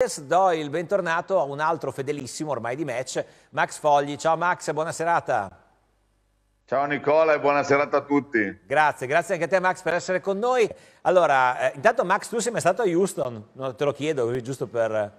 Doyle, bentornato a un altro fedelissimo ormai di match, Max Fogli. Ciao Max, buona serata. Ciao Nicola e buona serata a tutti. Grazie, grazie anche a te Max per essere con noi. Allora, eh, intanto Max, tu sei mai stato a Houston? No, te lo chiedo, giusto per...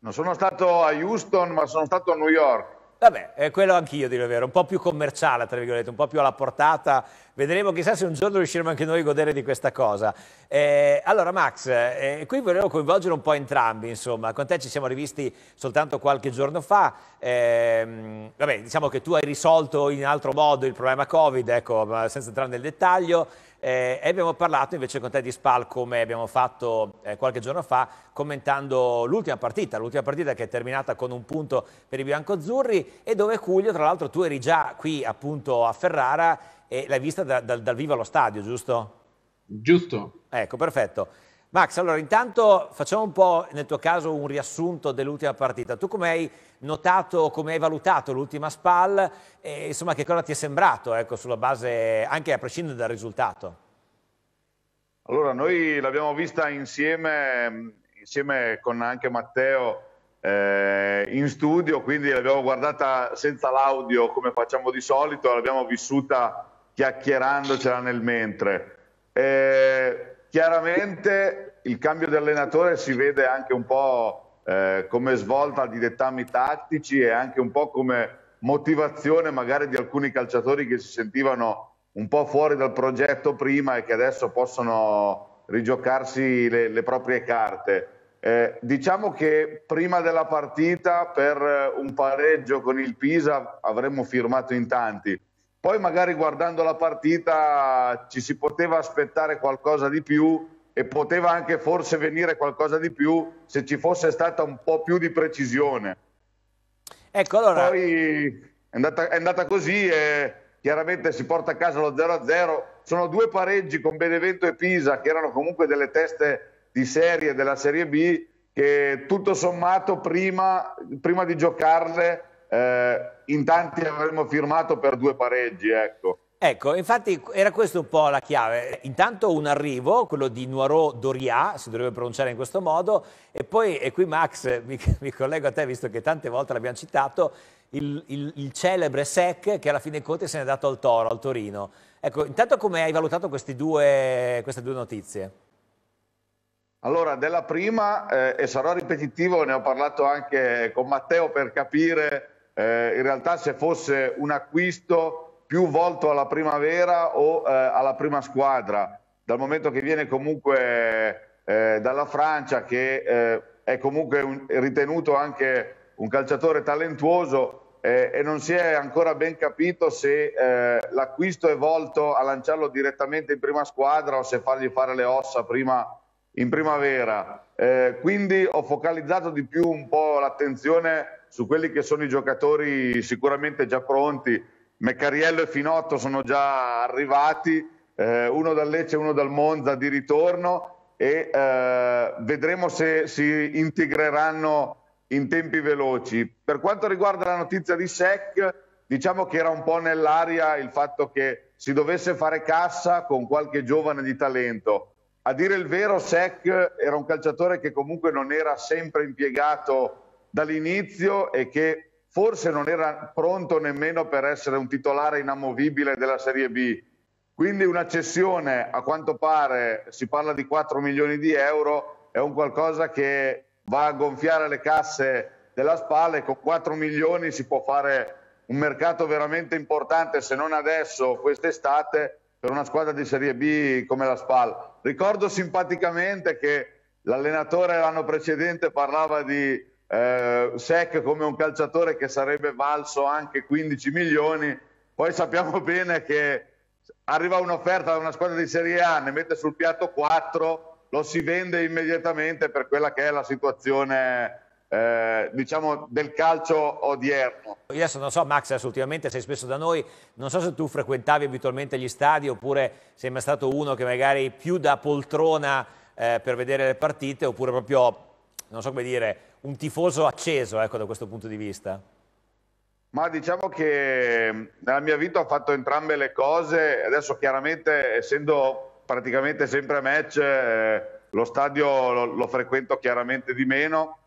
Non sono stato a Houston, ma sono stato a New York. Vabbè, eh, quello anch'io, direi vero, un po' più commerciale, tra virgolette, un po' più alla portata. Vedremo chissà se un giorno riusciremo anche noi a godere di questa cosa. Eh, allora, Max, eh, qui volevo coinvolgere un po' entrambi, insomma. Con te ci siamo rivisti soltanto qualche giorno fa. Ehm, vabbè, diciamo che tu hai risolto in altro modo il problema Covid, ecco, senza entrare nel dettaglio. Eh, e abbiamo parlato invece con te di Spal, come abbiamo fatto eh, qualche giorno fa, commentando l'ultima partita, l'ultima partita che è terminata con un punto per i biancozzurri e dove Cuglio, tra l'altro tu eri già qui appunto a Ferrara e l'hai vista da, da, dal vivo allo stadio, giusto? Giusto. Ecco, perfetto. Max, allora intanto facciamo un po' nel tuo caso un riassunto dell'ultima partita. Tu come hai notato, come hai valutato l'ultima SPAL e insomma che cosa ti è sembrato ecco, sulla base anche a prescindere dal risultato? Allora noi l'abbiamo vista insieme, insieme con anche Matteo eh, in studio, quindi l'abbiamo guardata senza l'audio come facciamo di solito, l'abbiamo vissuta chiacchierandocela nel mentre. Eh, Chiaramente il cambio di allenatore si vede anche un po' eh, come svolta di dettami tattici e anche un po' come motivazione magari di alcuni calciatori che si sentivano un po' fuori dal progetto prima e che adesso possono rigiocarsi le, le proprie carte. Eh, diciamo che prima della partita per eh, un pareggio con il Pisa avremmo firmato in tanti. Poi magari guardando la partita ci si poteva aspettare qualcosa di più e poteva anche forse venire qualcosa di più se ci fosse stata un po' più di precisione. Ecco, allora... Poi è andata, è andata così e chiaramente si porta a casa lo 0-0. Sono due pareggi con Benevento e Pisa che erano comunque delle teste di serie della Serie B che tutto sommato prima, prima di giocarle eh, in tanti avremmo firmato per due pareggi, ecco. Ecco, infatti era questa un po' la chiave. Intanto un arrivo, quello di Noiro Doria, si dovrebbe pronunciare in questo modo, e poi, e qui Max, mi, mi collego a te, visto che tante volte l'abbiamo citato, il, il, il, celebre Sec che alla fine conti se n'è dato al Toro, al Torino. Ecco, intanto come hai valutato due, queste due notizie? Allora, della prima, eh, e sarò ripetitivo, ne ho parlato anche con Matteo per capire eh, in realtà se fosse un acquisto più volto alla primavera o eh, alla prima squadra, dal momento che viene comunque eh, dalla Francia, che è comunque un, ritenuto anche un calciatore talentuoso, eh, e non si è ancora ben capito se eh, l'acquisto è volto a lanciarlo direttamente in prima squadra o se fargli fare le ossa prima, in primavera. Eh, quindi ho focalizzato di più un po' l'attenzione su quelli che sono i giocatori sicuramente già pronti. Meccariello e Finotto sono già arrivati, eh, uno dal Lecce e uno dal Monza di ritorno e eh, vedremo se si integreranno in tempi veloci. Per quanto riguarda la notizia di Sec, diciamo che era un po' nell'aria il fatto che si dovesse fare cassa con qualche giovane di talento. A dire il vero, Sec era un calciatore che comunque non era sempre impiegato dall'inizio e che forse non era pronto nemmeno per essere un titolare inamovibile della Serie B. Quindi una cessione, a quanto pare, si parla di 4 milioni di euro, è un qualcosa che va a gonfiare le casse della spalla e con 4 milioni si può fare un mercato veramente importante, se non adesso, quest'estate, per una squadra di Serie B come la Spal. Ricordo simpaticamente che l'allenatore l'anno precedente parlava di eh, Sec come un calciatore che sarebbe valso anche 15 milioni, poi sappiamo bene che arriva un'offerta da una squadra di Serie A, ne mette sul piatto 4, lo si vende immediatamente per quella che è la situazione eh, diciamo del calcio odierno. Io adesso non so Max, assolutamente sei spesso da noi, non so se tu frequentavi abitualmente gli stadi oppure sei mai stato uno che magari più da poltrona eh, per vedere le partite oppure proprio non so come dire, un tifoso acceso ecco, da questo punto di vista? Ma diciamo che ehm, nella mia vita ho fatto entrambe le cose, adesso chiaramente essendo praticamente sempre match, eh, lo stadio lo, lo frequento chiaramente di meno,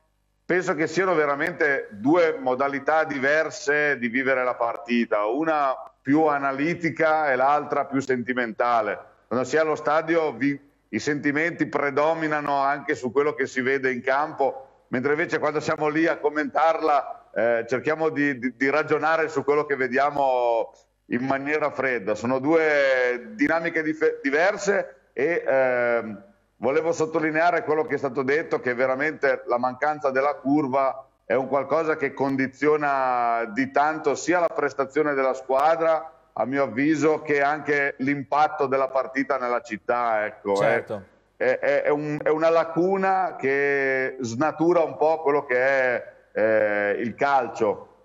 penso che siano veramente due modalità diverse di vivere la partita, una più analitica e l'altra più sentimentale. Quando si è allo stadio vi, i sentimenti predominano anche su quello che si vede in campo, mentre invece quando siamo lì a commentarla eh, cerchiamo di, di, di ragionare su quello che vediamo in maniera fredda. Sono due dinamiche dif- diverse e ehm, volevo sottolineare quello che è stato detto, che veramente la mancanza della curva è un qualcosa che condiziona di tanto sia la prestazione della squadra, a mio avviso che anche l'impatto della partita nella città ecco, certo. è, è, è, un, è, una lacuna che snatura un po' quello che è eh, il calcio